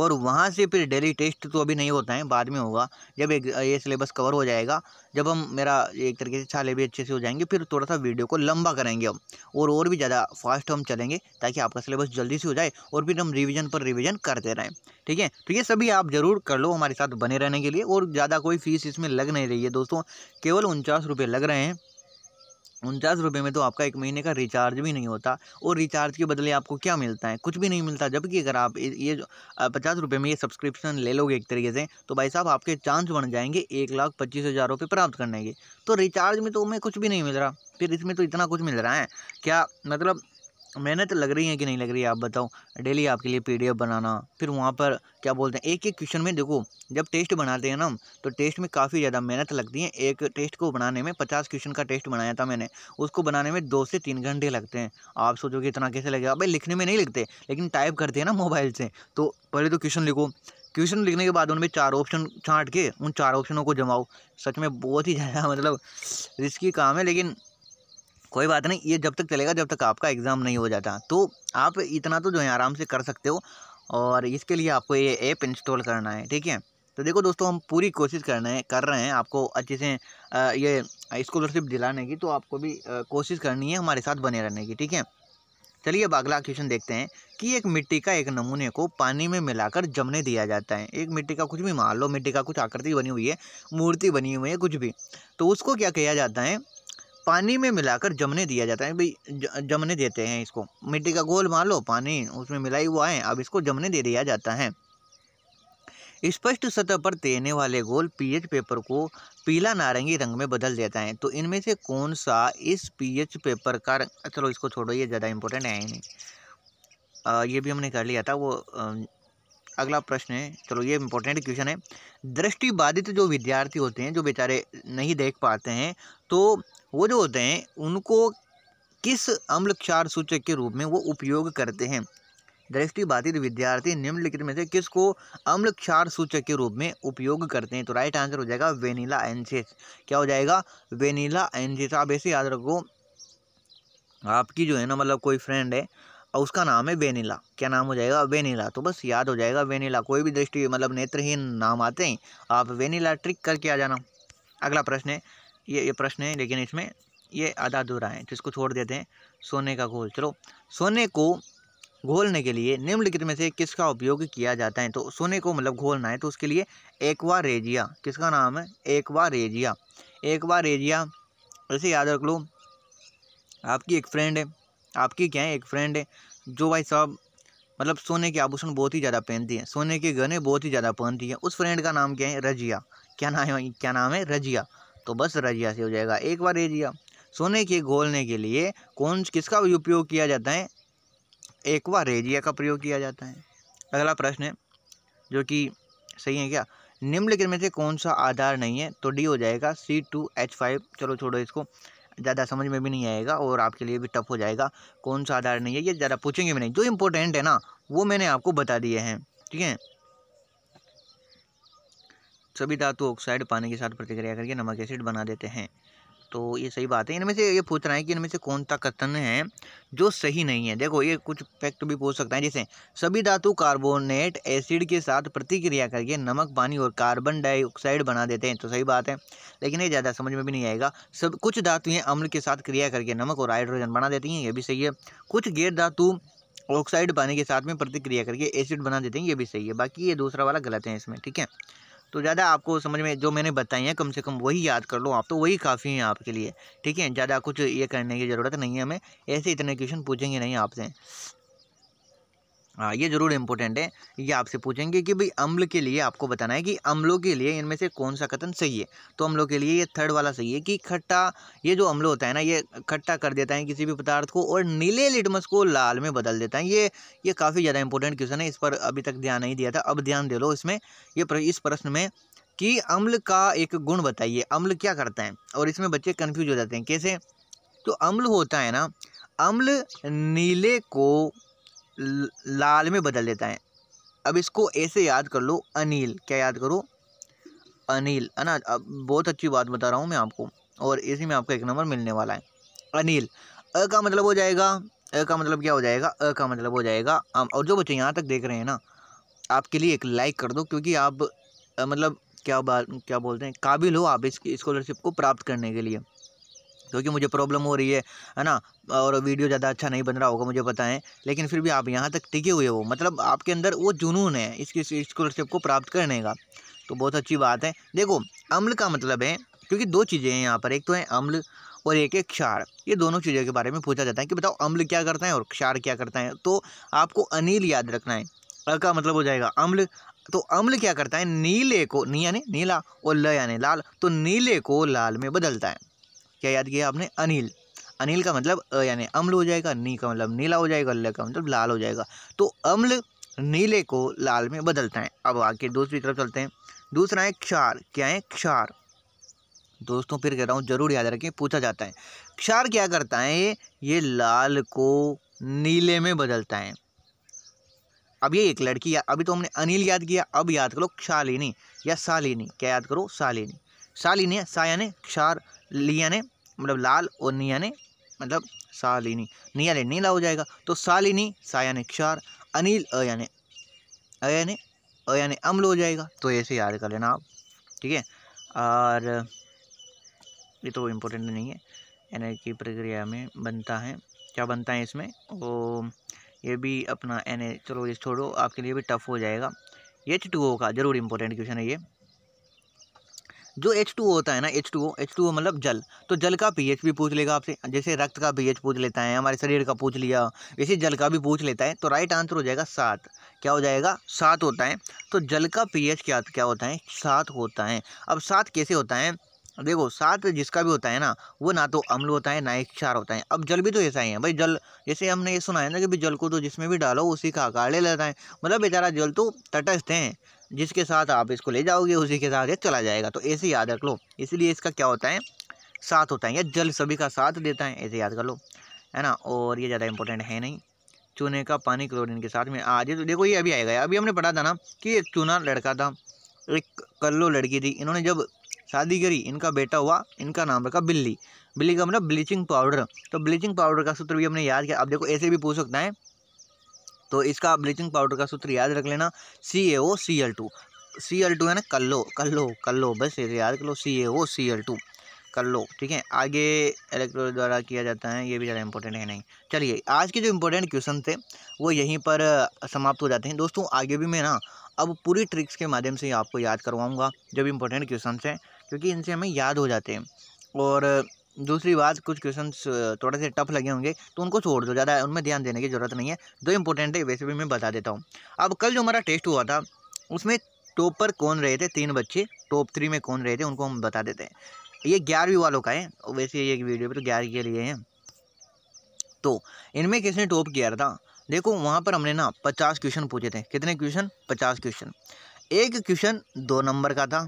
और वहाँ से फिर डेली टेस्ट तो अभी नहीं होता है बाद में होगा जब एक ये सिलेबस कवर हो जाएगा जब हम मेरा एक तरीके से छाले भी अच्छे से हो जाएंगे फिर थोड़ा सा वीडियो को लंबा करेंगे हम और और भी ज़्यादा फास्ट हम चलेंगे ताकि आपका सिलेबस जल्दी से हो जाए और फिर हम रिविज़न पर रिविज़न करते रहें ठीक है तो ये सभी आप ज़रूर कर लो हमारे साथ बने रहने के लिए और ज़्यादा कोई फीस इसमें लग नहीं रही है दोस्तों केवल उनचास लग रहे हैं उनचास रुपये में तो आपका एक महीने का रिचार्ज भी नहीं होता और रिचार्ज के बदले आपको क्या मिलता है कुछ भी नहीं मिलता जबकि अगर आप ये पचास रुपये में ये सब्सक्रिप्शन ले लोगे एक तरीके से तो भाई साहब आपके चांस बढ़ जाएंगे एक लाख पच्चीस हज़ार रुपये प्राप्त करने के तो रिचार्ज में तो हमें कुछ भी नहीं मिल रहा फिर इसमें तो इतना कुछ मिल रहा है क्या मतलब मेहनत लग रही है कि नहीं लग रही है आप बताओ डेली आपके लिए पीडीएफ बनाना फिर वहाँ पर क्या बोलते हैं एक एक क्वेश्चन में देखो जब टेस्ट बनाते हैं ना तो टेस्ट में काफ़ी ज़्यादा मेहनत लगती है एक टेस्ट को बनाने में पचास क्वेश्चन का टेस्ट बनाया था मैंने उसको बनाने में दो से तीन घंटे लगते हैं आप सोचोगे इतना कैसे लगेगा भाई लिखने में नहीं लिखते लेकिन टाइप करते हैं ना मोबाइल से तो पहले तो क्वेश्चन लिखो क्वेश्चन लिखने के बाद उनमें चार ऑप्शन छाँट के उन चार ऑप्शनों को जमाओ सच में बहुत ही ज़्यादा मतलब रिस्की काम है लेकिन कोई बात नहीं ये जब तक चलेगा जब तक आपका एग्ज़ाम नहीं हो जाता तो आप इतना तो जो है आराम से कर सकते हो और इसके लिए आपको ये ऐप इंस्टॉल करना है ठीक है तो देखो दोस्तों हम पूरी कोशिश रहे हैं कर रहे हैं आपको अच्छे से ये स्कॉलरशिप दिलाने की तो आपको भी कोशिश करनी है हमारे साथ बने रहने की ठीक है चलिए अब अगला क्वेश्चन देखते हैं कि एक मिट्टी का एक नमूने को पानी में मिलाकर जमने दिया जाता है एक मिट्टी का कुछ भी मान लो मिट्टी का कुछ आकृति बनी हुई है मूर्ति बनी हुई है कुछ भी तो उसको क्या किया जाता है पानी में मिलाकर जमने दिया जाता है भाई जमने देते हैं इसको मिट्टी का गोल मान लो पानी उसमें मिलाई हुआ है अब इसको जमने दे दिया जाता है स्पष्ट सतह पर तैरने वाले गोल पीएच पेपर को पीला नारंगी रंग में बदल देता है तो इनमें से कौन सा इस पीएच पेपर का रंग चलो इसको छोड़ो ये ज़्यादा इम्पोर्टेंट है ही नहीं आ, ये भी हमने कर लिया था वो आ, अगला प्रश्न है चलो ये इम्पोर्टेंट क्वेश्चन है दृष्टि बाधित जो विद्यार्थी होते हैं जो बेचारे नहीं देख पाते हैं तो वो जो होते हैं उनको किस अम्ल क्षार सूचक के रूप में वो उपयोग करते हैं दृष्टिबाधित विद्यार्थी निम्नलिखित में से किसको अम्ल क्षार सूचक के रूप में उपयोग करते हैं तो राइट आंसर हो जाएगा वेनिला एनसेस क्या हो जाएगा वेनिला एनसेस आप ऐसे याद रखो आपकी जो है ना मतलब कोई फ्रेंड है और उसका नाम है वेनिला क्या नाम हो जाएगा वेनिला तो बस याद हो जाएगा वेनिला कोई भी दृष्टि मतलब नेत्रहीन नाम आते हैं आप वेनिला ट्रिक करके आ जाना अगला प्रश्न है ये ये प्रश्न है लेकिन इसमें ये आधा अधूरा है तो इसको छोड़ देते हैं सोने का घोल चलो सोने को घोलने के लिए निम्नलिखित में से किसका उपयोग किया जाता है तो सोने को मतलब घोलना है तो उसके लिए एकवा रेजिया किसका नाम है एकवा रेजिया एकवा रेजिया ऐसे याद रख लो आपकी एक फ्रेंड है आपकी क्या है एक फ्रेंड है जो भाई साहब मतलब सोने के आभूषण बहुत ही ज़्यादा पहनती है सोने के गहने बहुत ही ज़्यादा पहनती है उस फ्रेंड का नाम क्या है रजिया क्या नाम है क्या नाम है रजिया तो बस रजिया से हो जाएगा एक बार एरिया सोने के घोलने के लिए कौन किसका उपयोग किया जाता है एक बार रेजिया का प्रयोग किया जाता है अगला प्रश्न है जो कि सही है क्या निम्नलिखित में से कौन सा आधार नहीं है तो डी हो जाएगा सी टू एच फाइव चलो छोड़ो इसको ज़्यादा समझ में भी नहीं आएगा और आपके लिए भी टफ हो जाएगा कौन सा आधार नहीं है ये ज़्यादा पूछेंगे भी नहीं जो इम्पोर्टेंट है ना वो मैंने आपको बता दिए हैं ठीक है सभी धातु ऑक्साइड पानी के साथ प्रतिक्रिया करके नमक एसिड बना देते हैं तो ये सही बात है इनमें से ये पूछ रहा है कि इनमें से कौन सा कथन है जो सही नहीं है देखो ये कुछ फैक्ट भी पूछ सकता है जैसे सभी धातु कार्बोनेट एसिड के साथ प्रतिक्रिया करके नमक पानी और कार्बन डाइऑक्साइड बना देते हैं तो सही बात है लेकिन ये ज़्यादा समझ में भी नहीं आएगा सब कुछ धातुएँ अम्ल के साथ क्रिया करके नमक और हाइड्रोजन बना देती हैं ये भी सही है कुछ गैर धातु ऑक्साइड पानी के साथ में प्रतिक्रिया करके एसिड बना देते हैं ये भी सही है बाकी ये दूसरा वाला गलत है इसमें ठीक है तो ज़्यादा आपको समझ में जो मैंने बताई हैं कम से कम वही याद कर लो आप तो वही काफ़ी हैं आपके लिए ठीक है ज़्यादा कुछ ये करने की ज़रूरत नहीं है हमें ऐसे इतने क्वेश्चन पूछेंगे नहीं आपसे हाँ ये ज़रूर इम्पोर्टेंट है ये आपसे पूछेंगे कि भाई अम्ल के लिए आपको बताना है कि अम्लों के लिए इनमें से कौन सा कथन सही है तो अम्लों के लिए ये थर्ड वाला सही है कि खट्टा ये जो अम्ल होता है ना ये खट्टा कर देता है किसी भी पदार्थ को और नीले लिटमस को लाल में बदल देता है ये ये काफ़ी ज़्यादा इंपॉर्टेंट क्वेश्चन है इस पर अभी तक ध्यान नहीं दिया था अब ध्यान दे लो इसमें ये प्र, इस प्रश्न में कि अम्ल का एक गुण बताइए अम्ल क्या करता है और इसमें बच्चे कन्फ्यूज हो जाते हैं कैसे तो अम्ल होता है ना अम्ल नीले को लाल में बदल देता है अब इसको ऐसे याद कर लो अनिल क्या याद करो अनिल है ना अब बहुत अच्छी बात बता रहा हूँ मैं आपको और इसी में आपका एक नंबर मिलने वाला है अनिल अ का मतलब हो जाएगा अ का मतलब क्या हो जाएगा अ का मतलब हो जाएगा और जो बच्चे यहाँ तक देख रहे हैं ना आपके लिए एक लाइक कर दो क्योंकि आप मतलब क्या बात क्या बोलते हैं काबिल हो आप इसकी स्कॉलरशिप को प्राप्त करने के लिए क्योंकि मुझे प्रॉब्लम हो रही है है ना और वीडियो ज़्यादा अच्छा नहीं बन रहा होगा मुझे पता है लेकिन फिर भी आप यहाँ तक टिके हुए हो मतलब आपके अंदर वो जुनून है इसकी स्कॉलरशिप को प्राप्त करने का तो बहुत अच्छी बात है देखो अम्ल का मतलब है क्योंकि दो चीज़ें हैं यहाँ पर एक तो है अम्ल और एक है क्षार ये दोनों चीज़ों के बारे में पूछा जाता है कि बताओ अम्ल क्या करता है और क्षार क्या करता है तो आपको अनिल याद रखना है अ का मतलब हो जाएगा अम्ल तो अम्ल क्या करता है नीले को नी यानी नीला और ल यानी लाल तो नीले को लाल में बदलता है क्या याद किया आपने अनिल अनिल का मतलब यानी अम्ल हो जाएगा नी का मतलब नीला हो जाएगा ल का मतलब लाल हो जाएगा तो अम्ल नीले को लाल में बदलता है अब आगे दूसरी तरफ चलते हैं दूसरा है क्षार क्या है क्षार दोस्तों फिर कह रहा हूँ जरूर याद रखें पूछा जाता है क्षार क्या करता है ये लाल को नीले में बदलता है अब ये एक लड़की या अभी तो हमने अनिल याद किया अब याद करो क्षालिनी या सालिनी क्या याद करो सालिनी सालिनी सा यानी क्षार लिया ने मतलब लाल और निया ने मतलब सालिनी निया ने नीला हो जाएगा तो सालिनी सा यानी क्षार अनिल अ यानी अ यानी अ यानी अम्ल हो जाएगा तो ऐसे याद कर लेना आप ठीक है और ये तो इम्पोर्टेंट नहीं है एन की प्रक्रिया में बनता है क्या बनता है इसमें वो ये भी अपना एन चलो ये छोड़ो आपके लिए भी टफ़ हो जाएगा एच टू ओ का ज़रूर इम्पोर्टेंट क्वेश्चन है ये जो एच टू होता है ना एच टू एच टू मतलब जल तो जल का पीएच भी पूछ लेगा आपसे जैसे रक्त का पीएच पूछ लेता है हमारे शरीर का पूछ लिया वैसे जल का भी पूछ लेता है तो राइट आंसर हो जाएगा सात क्या हो जाएगा सात होता है तो जल का पीएच क्या क्या होता है सात होता है अब सात कैसे होता है देखो सात जिसका भी होता है ना वो ना तो अम्ल होता है ना एक क्षार होता है अब जल भी तो ऐसा ही है भाई जल जैसे हमने ये सुना है ना कि भाई जल को तो जिसमें भी डालो उसी का आकार ले लेता है मतलब बेचारा जल तो तटस्थ हैं जिसके साथ आप इसको ले जाओगे उसी के साथ ये चला जाएगा तो ऐसे याद रख लो इसलिए इसका क्या होता है साथ होता है या जल सभी का साथ देता है ऐसे याद कर लो है ना और ये ज़्यादा इंपॉर्टेंट है नहीं चूने का पानी क्लोरिन के साथ में आज तो देखो ये अभी आएगा अभी हमने पढ़ा था ना कि एक चूना लड़का था एक कल्लो लड़की थी इन्होंने जब शादी करी इनका बेटा हुआ इनका नाम रखा बिल्ली बिल्ली का मतलब ब्लीचिंग पाउडर तो ब्लीचिंग पाउडर का सूत्र भी हमने याद किया अब देखो ऐसे भी पूछ सकता है तो इसका ब्लीचिंग पाउडर का सूत्र याद रख लेना C A O C L two C L two है ना कल्लो कल्लो कल्लो बस ये याद कर लो सी A O C L to कर लो ठीक है आगे इलेक्ट्रोल द्वारा किया जाता है ये भी ज़्यादा इंपॉर्टेंट है नहीं चलिए आज के जो इम्पोर्टेंट क्वेश्चन थे वो यहीं पर समाप्त हो जाते हैं दोस्तों आगे भी मैं ना अब पूरी ट्रिक्स के माध्यम से आपको याद करवाऊँगा जब इम्पोर्टेंट क्वेश्चन हैं क्योंकि इनसे हमें याद हो जाते हैं और दूसरी बात कुछ क्वेश्चन थोड़े से टफ लगे होंगे तो उनको छोड़ दो ज़्यादा उनमें ध्यान देने की ज़रूरत नहीं है जो इंपॉर्टेंट है वैसे भी मैं बता देता हूँ अब कल जो हमारा टेस्ट हुआ था उसमें टॉप पर कौन रहे थे तीन बच्चे टॉप थ्री में कौन रहे थे उनको हम बता देते हैं ये ग्यारहवीं वालों का है वैसे ये वीडियो पर तो ग्यारह के लिए हैं तो इनमें किसने टॉप किया था देखो वहाँ पर हमने ना पचास क्वेश्चन पूछे थे कितने क्वेश्चन पचास क्वेश्चन एक क्वेश्चन दो नंबर का था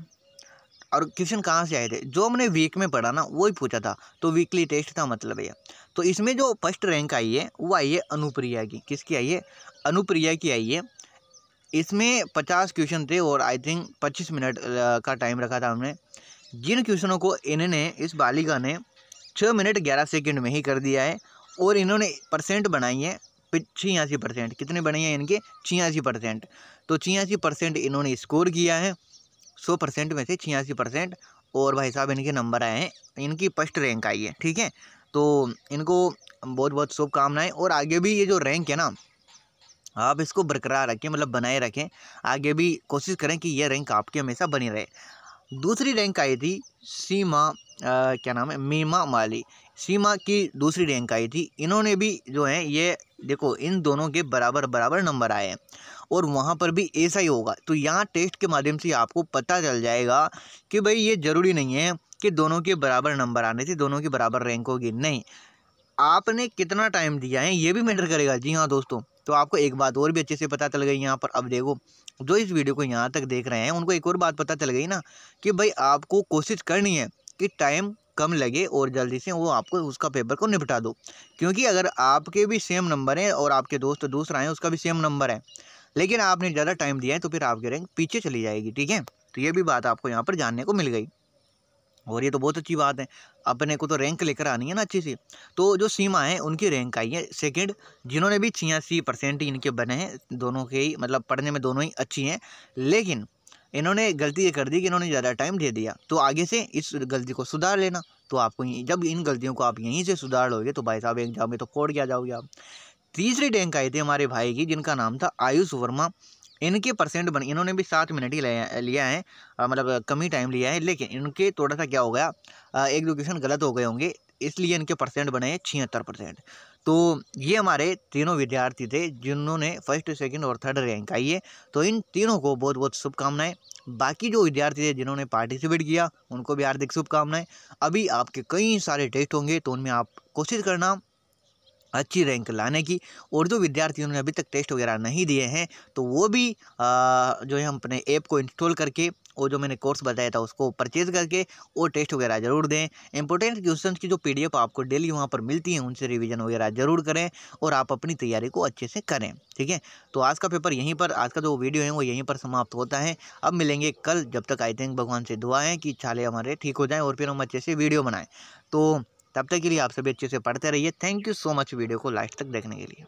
और क्वेश्चन कहाँ से आए थे जो हमने वीक में पढ़ा ना वही पूछा था तो वीकली टेस्ट का मतलब है तो इसमें जो फर्स्ट रैंक आई है वो आई है अनुप्रिया की किसकी आई है अनुप्रिया की आई है इसमें पचास क्वेश्चन थे और आई थिंक पच्चीस मिनट का टाइम रखा था हमने जिन क्वेश्चनों को इन्होंने इस बालिका ने छः मिनट ग्यारह सेकेंड में ही कर दिया है और इन्होंने परसेंट बनाई है छियासी परसेंट कितने बने हैं इनके छियासी परसेंट तो छियासी परसेंट इन्होंने स्कोर किया है सौ परसेंट में से छियासी परसेंट और भाई साहब इनके नंबर आए हैं इनकी फर्स्ट रैंक आई है ठीक है तो इनको बहुत बहुत शुभकामनाएँ और आगे भी ये जो रैंक है ना आप इसको बरकरार रखें मतलब बनाए रखें आगे भी कोशिश करें कि ये रैंक आपके हमेशा बनी रहे दूसरी रैंक आई थी सीमा आ, क्या नाम है मीमा माली सीमा की दूसरी रैंक आई थी इन्होंने भी जो है ये देखो इन दोनों के बराबर बराबर नंबर आए हैं और वहाँ पर भी ऐसा ही होगा तो यहाँ टेस्ट के माध्यम से आपको पता चल जाएगा कि भाई ये ज़रूरी नहीं है कि दोनों के बराबर नंबर आने थे दोनों के बराबर रैंक होगी नहीं आपने कितना टाइम दिया है ये भी मैटर करेगा जी हाँ दोस्तों तो आपको एक बात और भी अच्छे से पता चल गई यहाँ पर अब देखो जो इस वीडियो को यहाँ तक देख रहे हैं उनको एक और बात पता चल गई ना कि भाई आपको कोशिश करनी है कि टाइम कम लगे और जल्दी से वो आपको उसका पेपर को निपटा दो क्योंकि अगर आपके भी सेम नंबर हैं और आपके दोस्त दूसरा हैं उसका भी सेम नंबर है लेकिन आपने ज़्यादा टाइम दिया है तो फिर आपकी रैंक पीछे चली जाएगी ठीक है तो ये भी बात आपको यहाँ पर जानने को मिल गई और ये तो बहुत अच्छी बात है अपने को तो रैंक लेकर आनी है ना अच्छी सी तो जो सीमा है उनकी रैंक आई है सेकंड जिन्होंने भी छियासी परसेंट इनके बने हैं दोनों के ही मतलब पढ़ने में दोनों ही अच्छी हैं लेकिन इन्होंने गलती ये कर दी कि इन्होंने ज़्यादा टाइम दे दिया तो आगे से इस गलती को सुधार लेना तो आपको जब इन गलतियों को आप यहीं से सुधार लोगे तो भाई साहब एग्जाम में तो कोड क्या जाओगे आप तीसरी टैंक आई थी हमारे भाई की जिनका नाम था आयुष वर्मा इनके परसेंट बन इन्होंने भी सात मिनट ही लिया है मतलब कम ही टाइम लिया है लेकिन इनके थोड़ा सा क्या हो गया एक लोकेशन गलत हो गए होंगे इसलिए इनके परसेंट बने हैं छिहत्तर परसेंट तो ये हमारे तीनों विद्यार्थी थे जिन्होंने फर्स्ट सेकंड और थर्ड रैंक आई है तो इन तीनों को बहुत बहुत शुभकामनाएं बाकी जो विद्यार्थी थे जिन्होंने पार्टिसिपेट किया उनको भी हार्दिक शुभकामनाएं अभी आपके कई सारे टेस्ट होंगे तो उनमें आप कोशिश करना अच्छी रैंक लाने की और जो विद्यार्थियों ने अभी तक टेस्ट वगैरह नहीं दिए हैं तो वो भी आ, जो है हम अपने ऐप को इंस्टॉल करके वो जो मैंने कोर्स बताया था उसको परचेज करके और टेस्ट वगैरह ज़रूर दें इंपॉर्टेंट क्वेश्चन की जो पी आपको डेली वहाँ पर मिलती है उनसे रिविज़न वगैरह ज़रूर करें और आप अपनी तैयारी को अच्छे से करें ठीक है तो आज का पेपर यहीं पर आज का जो वीडियो है वो यहीं पर समाप्त होता है अब मिलेंगे कल जब तक आई थिंक भगवान से दुआ है कि छाले हमारे ठीक हो जाएँ और फिर हम अच्छे से वीडियो बनाएँ तो तब तक के लिए आप सभी अच्छे से पढ़ते रहिए thank you so much video को लास्ट तक देखने के लिए